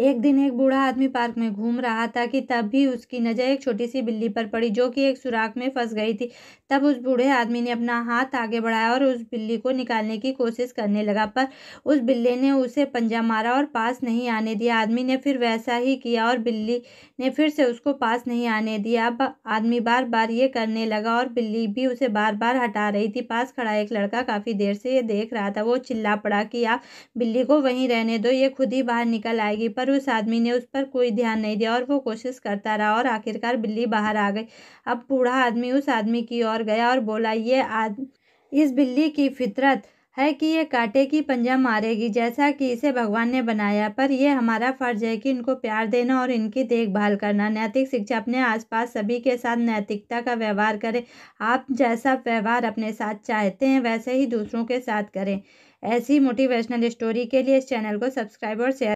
एक दिन एक बूढ़ा आदमी पार्क में घूम रहा था कि तब भी उसकी नज़र एक छोटी सी बिल्ली पर पड़ी जो कि एक सुराख में फंस गई थी तब उस बूढ़े आदमी ने अपना हाथ आगे बढ़ाया और उस बिल्ली को निकालने की कोशिश करने लगा पर उस बिल्ली ने उसे पंजा मारा और पास नहीं आने दिया आदमी ने फिर वैसा ही किया और बिल्ली ने फिर से उसको पास नहीं आने दिया अब आदमी बार बार ये करने लगा और बिल्ली भी उसे बार बार हटा रही थी पास खड़ा एक लड़का काफ़ी देर से ये देख रहा था वो चिल्ला पड़ा कि आप बिल्ली को वहीं रहने दो ये खुद ही बाहर निकल आएगी पर पर उस आदमी ने उस पर कोई ध्यान नहीं दिया और वो कोशिश करता रहा और आखिरकार बिल्ली बाहर आ गई अब बूढ़ा आदमी उस आदमी की ओर गया और बोला ये आद इस बिल्ली की फितरत है कि ये काटे की पंजा मारेगी जैसा कि इसे भगवान ने बनाया पर यह हमारा फर्ज है कि इनको प्यार देना और इनकी देखभाल करना नैतिक शिक्षा अपने आसपास सभी के साथ नैतिकता का व्यवहार करें आप जैसा व्यवहार अपने साथ चाहते हैं वैसे ही दूसरों के साथ करें ऐसी मोटिवेशनल स्टोरी के लिए इस चैनल को सब्सक्राइब और शेयर